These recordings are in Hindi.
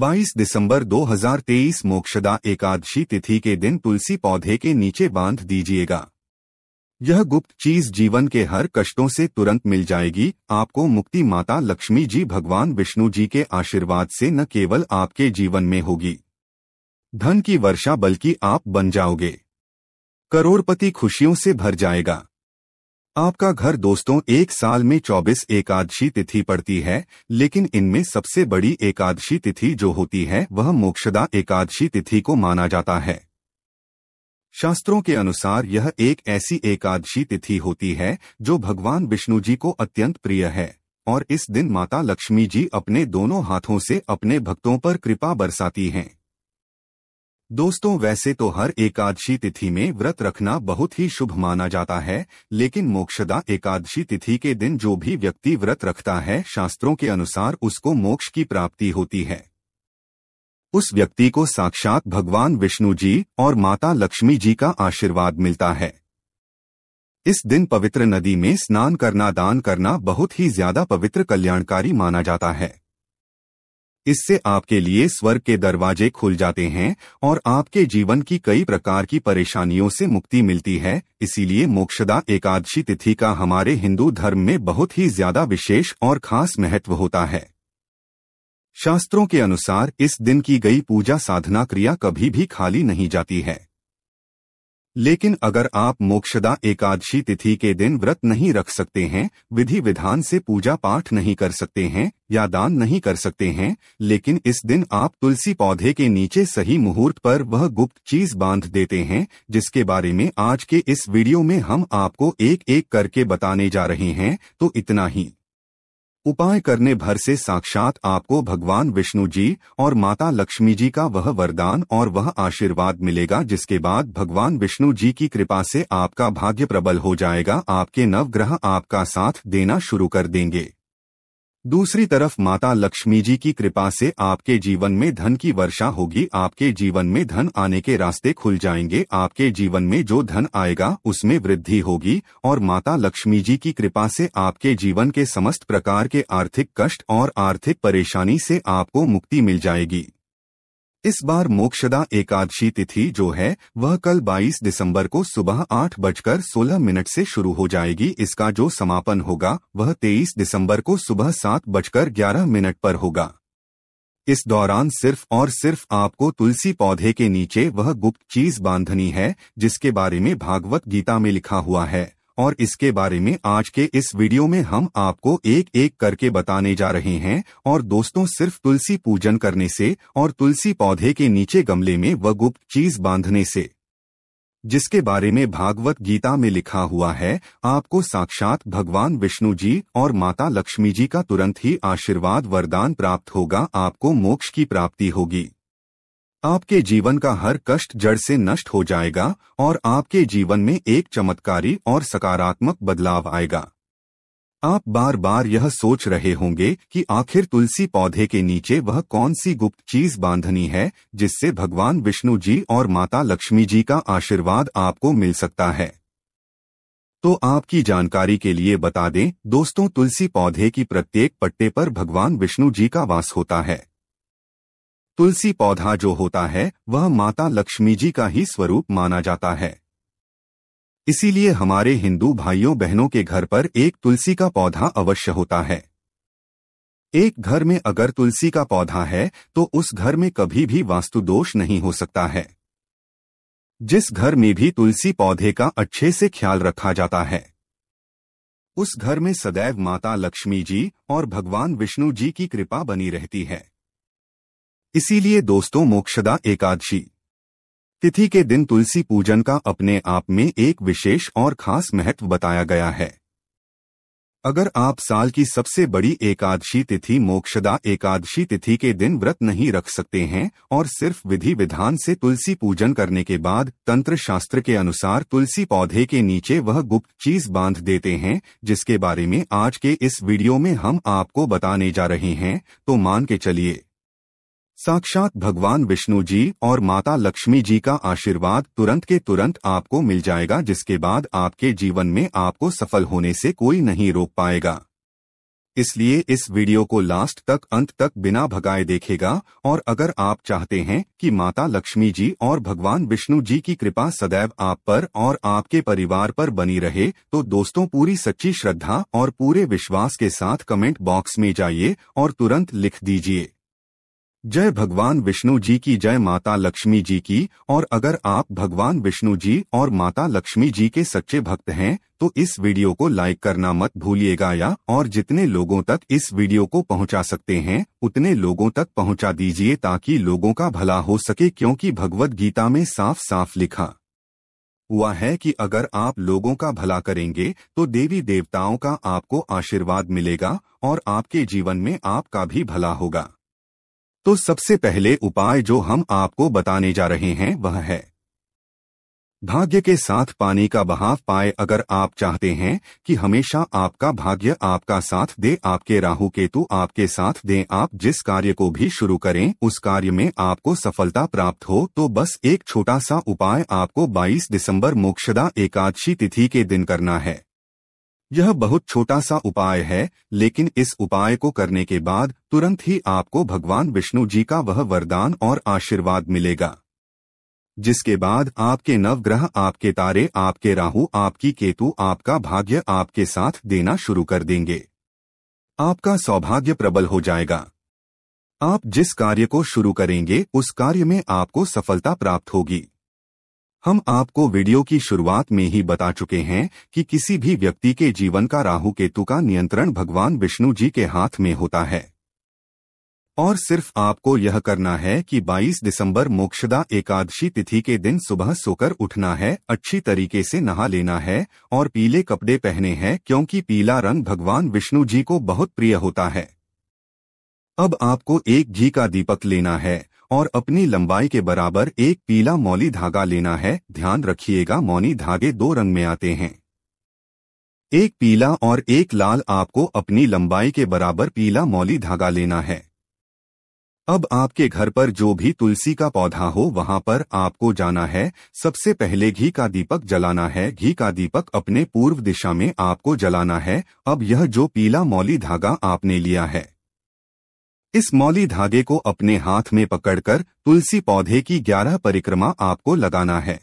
22 दिसंबर 2023 मोक्षदा एकादशी तिथि के दिन तुलसी पौधे के नीचे बांध दीजिएगा यह गुप्त चीज जीवन के हर कष्टों से तुरंत मिल जाएगी आपको मुक्ति माता लक्ष्मी जी भगवान विष्णु जी के आशीर्वाद से न केवल आपके जीवन में होगी धन की वर्षा बल्कि आप बन जाओगे करोड़पति खुशियों से भर जाएगा आपका घर दोस्तों एक साल में 24 एकादशी तिथि पड़ती है लेकिन इनमें सबसे बड़ी एकादशी तिथि जो होती है वह मोक्षदा एकादशी तिथि को माना जाता है शास्त्रों के अनुसार यह एक ऐसी एकादशी तिथि होती है जो भगवान विष्णु जी को अत्यंत प्रिय है और इस दिन माता लक्ष्मी जी अपने दोनों हाथों से अपने भक्तों पर कृपा बरसाती हैं दोस्तों वैसे तो हर एकादशी तिथि में व्रत रखना बहुत ही शुभ माना जाता है लेकिन मोक्षदा एकादशी तिथि के दिन जो भी व्यक्ति व्रत रखता है शास्त्रों के अनुसार उसको मोक्ष की प्राप्ति होती है उस व्यक्ति को साक्षात भगवान विष्णु जी और माता लक्ष्मी जी का आशीर्वाद मिलता है इस दिन पवित्र नदी में स्नान करना दान करना बहुत ही ज्यादा पवित्र कल्याणकारी माना जाता है इससे आपके लिए स्वर्ग के दरवाजे खुल जाते हैं और आपके जीवन की कई प्रकार की परेशानियों से मुक्ति मिलती है इसीलिए मोक्षदा एकादशी तिथि का हमारे हिंदू धर्म में बहुत ही ज्यादा विशेष और खास महत्व होता है शास्त्रों के अनुसार इस दिन की गई पूजा साधना क्रिया कभी भी खाली नहीं जाती है लेकिन अगर आप मोक्षदा एकादशी तिथि के दिन व्रत नहीं रख सकते हैं विधि विधान से पूजा पाठ नहीं कर सकते हैं या दान नहीं कर सकते हैं लेकिन इस दिन आप तुलसी पौधे के नीचे सही मुहूर्त पर वह गुप्त चीज बांध देते हैं जिसके बारे में आज के इस वीडियो में हम आपको एक एक करके बताने जा रहे हैं तो इतना ही उपाय करने भर से साक्षात आपको भगवान विष्णु जी और माता लक्ष्मी जी का वह वरदान और वह आशीर्वाद मिलेगा जिसके बाद भगवान विष्णु जी की कृपा से आपका भाग्य प्रबल हो जाएगा आपके नवग्रह आपका साथ देना शुरू कर देंगे दूसरी तरफ माता लक्ष्मी जी की कृपा से आपके जीवन में धन की वर्षा होगी आपके जीवन में धन आने के रास्ते खुल जाएंगे आपके जीवन में जो धन आएगा उसमें वृद्धि होगी और माता लक्ष्मी जी की कृपा से आपके जीवन के समस्त प्रकार के आर्थिक कष्ट और आर्थिक परेशानी से आपको मुक्ति मिल जाएगी इस बार मोक्षदा एकादशी तिथि जो है वह कल 22 दिसंबर को सुबह आठ बजकर सोलह मिनट से शुरू हो जाएगी इसका जो समापन होगा वह 23 दिसंबर को सुबह सात बजकर ग्यारह मिनट पर होगा इस दौरान सिर्फ और सिर्फ आपको तुलसी पौधे के नीचे वह गुप्त चीज बांधनी है जिसके बारे में भागवत गीता में लिखा हुआ है और इसके बारे में आज के इस वीडियो में हम आपको एक एक करके बताने जा रहे हैं और दोस्तों सिर्फ तुलसी पूजन करने से और तुलसी पौधे के नीचे गमले में व गुप्त चीज बांधने से जिसके बारे में भागवत गीता में लिखा हुआ है आपको साक्षात भगवान विष्णु जी और माता लक्ष्मी जी का तुरंत ही आशीर्वाद वरदान प्राप्त होगा आपको मोक्ष की प्राप्ति होगी आपके जीवन का हर कष्ट जड़ से नष्ट हो जाएगा और आपके जीवन में एक चमत्कारी और सकारात्मक बदलाव आएगा आप बार बार यह सोच रहे होंगे कि आखिर तुलसी पौधे के नीचे वह कौन सी गुप्त चीज बांधनी है जिससे भगवान विष्णु जी और माता लक्ष्मी जी का आशीर्वाद आपको मिल सकता है तो आपकी जानकारी के लिए बता दें दोस्तों तुलसी पौधे की प्रत्येक पट्टे पर भगवान विष्णु जी का वास होता है तुलसी पौधा जो होता है वह माता लक्ष्मी जी का ही स्वरूप माना जाता है इसीलिए हमारे हिंदू भाइयों बहनों के घर पर एक तुलसी का पौधा अवश्य होता है एक घर में अगर तुलसी का पौधा है तो उस घर में कभी भी वास्तु दोष नहीं हो सकता है जिस घर में भी तुलसी पौधे का अच्छे से ख्याल रखा जाता है उस घर में सदैव माता लक्ष्मी जी और भगवान विष्णु जी की कृपा बनी रहती है इसीलिए दोस्तों मोक्षदा एकादशी तिथि के दिन तुलसी पूजन का अपने आप में एक विशेष और खास महत्व बताया गया है अगर आप साल की सबसे बड़ी एकादशी तिथि मोक्षदा एकादशी तिथि के दिन व्रत नहीं रख सकते हैं और सिर्फ विधि विधान से तुलसी पूजन करने के बाद तंत्र शास्त्र के अनुसार तुलसी पौधे के नीचे वह गुप्त चीज बांध देते हैं जिसके बारे में आज के इस वीडियो में हम आपको बताने जा रहे हैं तो मान के चलिए साक्षात भगवान विष्णु जी और माता लक्ष्मी जी का आशीर्वाद तुरंत के तुरंत आपको मिल जाएगा जिसके बाद आपके जीवन में आपको सफल होने से कोई नहीं रोक पाएगा इसलिए इस वीडियो को लास्ट तक अंत तक बिना भगाए देखेगा और अगर आप चाहते हैं कि माता लक्ष्मी जी और भगवान विष्णु जी की कृपा सदैव आप पर और आपके परिवार पर बनी रहे तो दोस्तों पूरी सच्ची श्रद्धा और पूरे विश्वास के साथ कमेंट बॉक्स में जाइए और तुरंत लिख दीजिए जय भगवान विष्णु जी की जय माता लक्ष्मी जी की और अगर आप भगवान विष्णु जी और माता लक्ष्मी जी के सच्चे भक्त हैं तो इस वीडियो को लाइक करना मत भूलिएगा या और जितने लोगों तक इस वीडियो को पहुंचा सकते हैं उतने लोगों तक पहुंचा दीजिए ताकि लोगों का भला हो सके क्योंकि भगवत गीता में साफ साफ लिखा हुआ है कि अगर आप लोगों का भला करेंगे तो देवी देवताओं का आपको आशीर्वाद मिलेगा और आपके जीवन में आपका भी भला होगा तो सबसे पहले उपाय जो हम आपको बताने जा रहे हैं वह है भाग्य के साथ पानी का बहाव पाए अगर आप चाहते हैं कि हमेशा आपका भाग्य आपका साथ दे आपके राहु केतु आपके साथ दे आप जिस कार्य को भी शुरू करें उस कार्य में आपको सफलता प्राप्त हो तो बस एक छोटा सा उपाय आपको 22 दिसंबर मोक्षदा एकादशी तिथि के दिन करना है यह बहुत छोटा सा उपाय है लेकिन इस उपाय को करने के बाद तुरंत ही आपको भगवान विष्णु जी का वह वरदान और आशीर्वाद मिलेगा जिसके बाद आपके नवग्रह आपके तारे आपके राहु आपकी केतु आपका भाग्य आपके साथ देना शुरू कर देंगे आपका सौभाग्य प्रबल हो जाएगा आप जिस कार्य को शुरू करेंगे उस कार्य में आपको सफलता प्राप्त होगी हम आपको वीडियो की शुरुआत में ही बता चुके हैं कि किसी भी व्यक्ति के जीवन का राहु केतु का नियंत्रण भगवान विष्णु जी के हाथ में होता है और सिर्फ आपको यह करना है कि 22 दिसंबर मोक्षदा एकादशी तिथि के दिन सुबह सोकर उठना है अच्छी तरीके से नहा लेना है और पीले कपड़े पहने हैं क्योंकि पीला रंग भगवान विष्णु जी को बहुत प्रिय होता है अब आपको एक घी का दीपक लेना है और अपनी लंबाई के बराबर एक पीला मौली धागा लेना है ध्यान रखिएगा मौनी धागे दो रंग में आते हैं एक पीला और एक लाल आपको अपनी लंबाई के बराबर पीला मौली धागा लेना है अब आपके घर पर जो भी तुलसी का पौधा हो वहां पर आपको जाना है सबसे पहले घी का दीपक जलाना है घी का दीपक अपने पूर्व दिशा में आपको जलाना है अब यह जो पीला मौली धागा आपने लिया है इस मौली धागे को अपने हाथ में पकड़कर तुलसी पौधे की ग्यारह परिक्रमा आपको लगाना है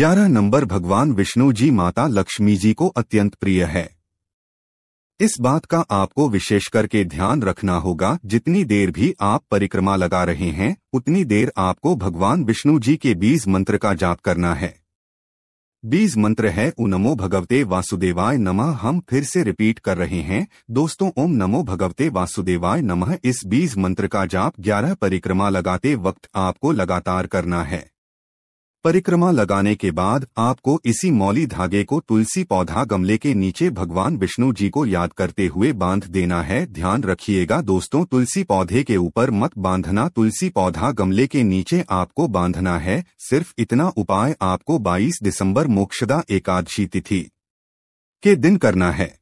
ग्यारह नंबर भगवान विष्णु जी माता लक्ष्मी जी को अत्यंत प्रिय है इस बात का आपको विशेष करके ध्यान रखना होगा जितनी देर भी आप परिक्रमा लगा रहे हैं उतनी देर आपको भगवान विष्णु जी के बीज मंत्र का जाप करना है बीज मंत्र है ओ नमो भगवते वासुदेवाय नमः हम फिर से रिपीट कर रहे हैं दोस्तों ओम नमो भगवते वासुदेवाय नमः इस बीज मंत्र का जाप 11 परिक्रमा लगाते वक्त आपको लगातार करना है परिक्रमा लगाने के बाद आपको इसी मौली धागे को तुलसी पौधा गमले के नीचे भगवान विष्णु जी को याद करते हुए बांध देना है ध्यान रखिएगा दोस्तों तुलसी पौधे के ऊपर मत बांधना तुलसी पौधा गमले के नीचे आपको बांधना है सिर्फ इतना उपाय आपको 22 दिसंबर मोक्षदा एकादशी तिथि के दिन करना है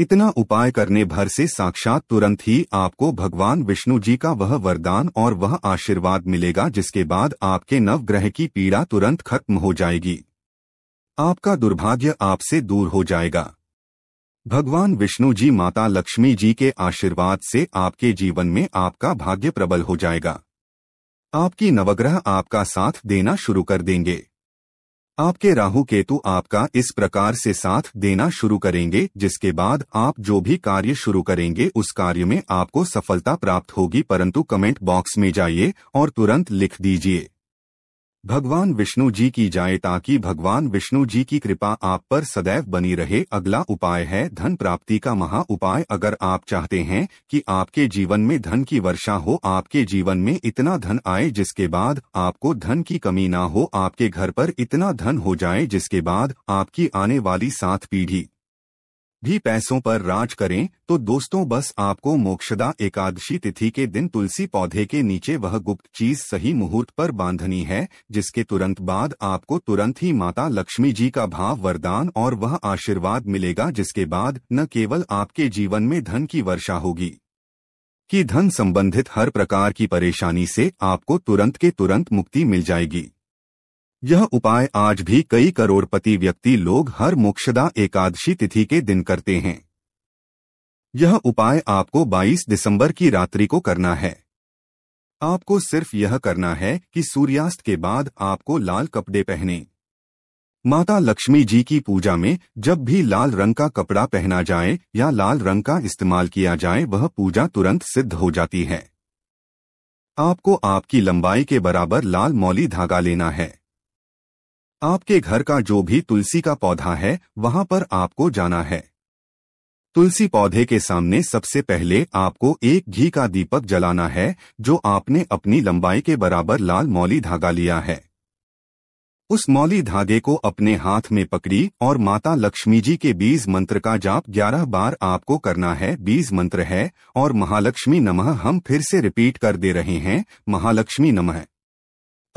इतना उपाय करने भर से साक्षात तुरंत ही आपको भगवान विष्णु जी का वह वरदान और वह आशीर्वाद मिलेगा जिसके बाद आपके नवग्रह की पीड़ा तुरंत खत्म हो जाएगी आपका दुर्भाग्य आपसे दूर हो जाएगा भगवान विष्णु जी माता लक्ष्मी जी के आशीर्वाद से आपके जीवन में आपका भाग्य प्रबल हो जाएगा आपकी नवग्रह आपका साथ देना शुरू कर देंगे आपके राहु केतु आपका इस प्रकार से साथ देना शुरू करेंगे जिसके बाद आप जो भी कार्य शुरू करेंगे उस कार्य में आपको सफलता प्राप्त होगी परंतु कमेंट बॉक्स में जाइए और तुरंत लिख दीजिए भगवान विष्णु जी की जाए ताकि भगवान विष्णु जी की कृपा आप पर सदैव बनी रहे अगला उपाय है धन प्राप्ति का महा उपाय अगर आप चाहते हैं कि आपके जीवन में धन की वर्षा हो आपके जीवन में इतना धन आए जिसके बाद आपको धन की कमी ना हो आपके घर पर इतना धन हो जाए जिसके बाद आपकी आने वाली सात पीढ़ी भी पैसों पर राज करें तो दोस्तों बस आपको मोक्षदा एकादशी तिथि के दिन तुलसी पौधे के नीचे वह गुप्त चीज सही मुहूर्त पर बांधनी है जिसके तुरंत बाद आपको तुरंत ही माता लक्ष्मी जी का भाव वरदान और वह आशीर्वाद मिलेगा जिसके बाद न केवल आपके जीवन में धन की वर्षा होगी कि धन संबंधित हर प्रकार की परेशानी से आपको तुरंत के तुरंत मुक्ति मिल जाएगी यह उपाय आज भी कई करोड़पति व्यक्ति लोग हर मोक्षदा एकादशी तिथि के दिन करते हैं यह उपाय आपको 22 दिसंबर की रात्रि को करना है आपको सिर्फ यह करना है कि सूर्यास्त के बाद आपको लाल कपड़े पहने माता लक्ष्मी जी की पूजा में जब भी लाल रंग का कपड़ा पहना जाए या लाल रंग का इस्तेमाल किया जाए वह पूजा तुरंत सिद्ध हो जाती है आपको आपकी लंबाई के बराबर लाल मौली धागा लेना है आपके घर का जो भी तुलसी का पौधा है वहां पर आपको जाना है तुलसी पौधे के सामने सबसे पहले आपको एक घी का दीपक जलाना है जो आपने अपनी लंबाई के बराबर लाल मौली धागा लिया है उस मौली धागे को अपने हाथ में पकड़ी और माता लक्ष्मी जी के बीज मंत्र का जाप ग्यारह बार आपको करना है बीज मंत्र है और महालक्ष्मी नमः हम फिर से रिपीट कर दे रहे हैं महालक्ष्मी नमः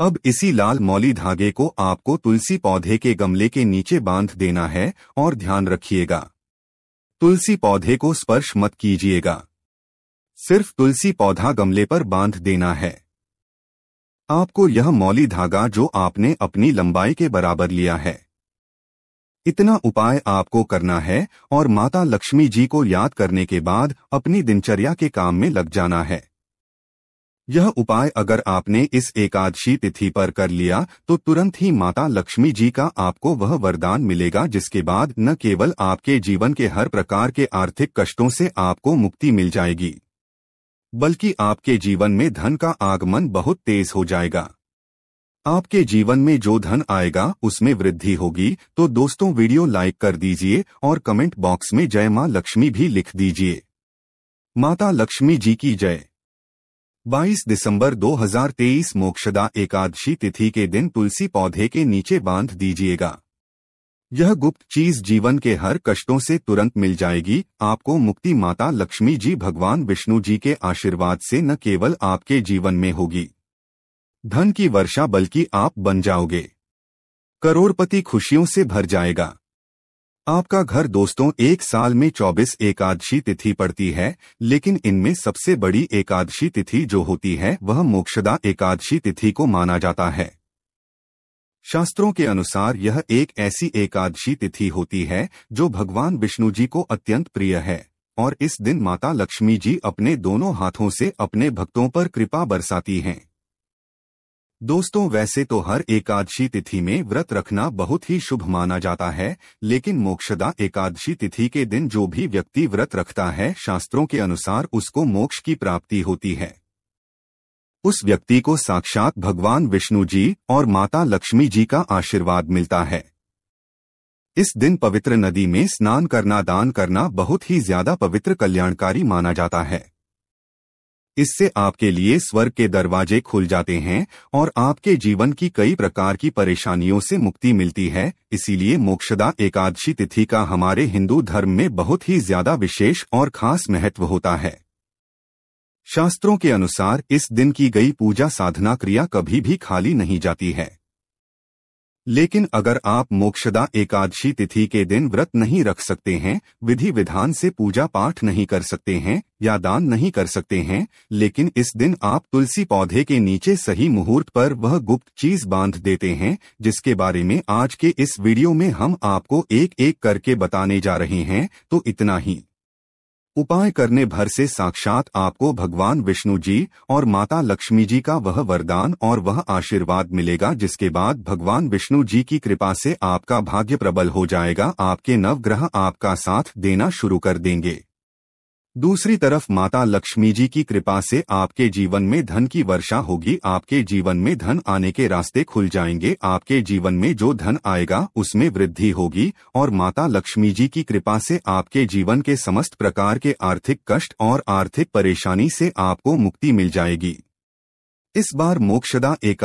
अब इसी लाल मौली धागे को आपको तुलसी पौधे के गमले के नीचे बांध देना है और ध्यान रखिएगा तुलसी पौधे को स्पर्श मत कीजिएगा सिर्फ तुलसी पौधा गमले पर बांध देना है आपको यह मौली धागा जो आपने अपनी लंबाई के बराबर लिया है इतना उपाय आपको करना है और माता लक्ष्मी जी को याद करने के बाद अपनी दिनचर्या के काम में लग जाना है यह उपाय अगर आपने इस एकादशी तिथि पर कर लिया तो तुरंत ही माता लक्ष्मी जी का आपको वह वरदान मिलेगा जिसके बाद न केवल आपके जीवन के हर प्रकार के आर्थिक कष्टों से आपको मुक्ति मिल जाएगी बल्कि आपके जीवन में धन का आगमन बहुत तेज हो जाएगा आपके जीवन में जो धन आएगा उसमें वृद्धि होगी तो दोस्तों वीडियो लाइक कर दीजिए और कमेंट बॉक्स में जय माँ लक्ष्मी भी लिख दीजिए माता लक्ष्मी जी की जय 22 दिसंबर 2023 मोक्षदा एकादशी तिथि के दिन तुलसी पौधे के नीचे बांध दीजिएगा यह गुप्त चीज जीवन के हर कष्टों से तुरंत मिल जाएगी आपको मुक्ति माता लक्ष्मी जी भगवान विष्णु जी के आशीर्वाद से न केवल आपके जीवन में होगी धन की वर्षा बल्कि आप बन जाओगे करोड़पति खुशियों से भर जाएगा आपका घर दोस्तों एक साल में 24 एकादशी तिथि पड़ती है लेकिन इनमें सबसे बड़ी एकादशी तिथि जो होती है वह मोक्षदा एकादशी तिथि को माना जाता है शास्त्रों के अनुसार यह एक ऐसी एकादशी तिथि होती है जो भगवान विष्णु जी को अत्यंत प्रिय है और इस दिन माता लक्ष्मी जी अपने दोनों हाथों से अपने भक्तों पर कृपा बरसाती हैं दोस्तों वैसे तो हर एकादशी तिथि में व्रत रखना बहुत ही शुभ माना जाता है लेकिन मोक्षदा एकादशी तिथि के दिन जो भी व्यक्ति व्रत रखता है शास्त्रों के अनुसार उसको मोक्ष की प्राप्ति होती है उस व्यक्ति को साक्षात भगवान विष्णु जी और माता लक्ष्मी जी का आशीर्वाद मिलता है इस दिन पवित्र नदी में स्नान करना दान करना बहुत ही ज्यादा पवित्र कल्याणकारी माना जाता है इससे आपके लिए स्वर्ग के दरवाजे खुल जाते हैं और आपके जीवन की कई प्रकार की परेशानियों से मुक्ति मिलती है इसीलिए मोक्षदा एकादशी तिथि का हमारे हिंदू धर्म में बहुत ही ज्यादा विशेष और खास महत्व होता है शास्त्रों के अनुसार इस दिन की गई पूजा साधना क्रिया कभी भी खाली नहीं जाती है लेकिन अगर आप मोक्षदा एकादशी तिथि के दिन व्रत नहीं रख सकते हैं विधि विधान से पूजा पाठ नहीं कर सकते हैं या दान नहीं कर सकते हैं लेकिन इस दिन आप तुलसी पौधे के नीचे सही मुहूर्त पर वह गुप्त चीज बांध देते हैं जिसके बारे में आज के इस वीडियो में हम आपको एक एक करके बताने जा रहे हैं तो इतना ही उपाय करने भर से साक्षात आपको भगवान विष्णु जी और माता लक्ष्मी जी का वह वरदान और वह आशीर्वाद मिलेगा जिसके बाद भगवान विष्णु जी की कृपा से आपका भाग्य प्रबल हो जाएगा आपके नवग्रह आपका साथ देना शुरू कर देंगे दूसरी तरफ माता लक्ष्मी जी की कृपा से आपके जीवन में धन की वर्षा होगी आपके जीवन में धन आने के रास्ते खुल जाएंगे आपके जीवन में जो धन आएगा उसमें वृद्धि होगी और माता लक्ष्मी जी की कृपा से आपके जीवन के समस्त प्रकार के आर्थिक कष्ट और आर्थिक परेशानी से आपको मुक्ति मिल जाएगी इस बार मोक्षदा एक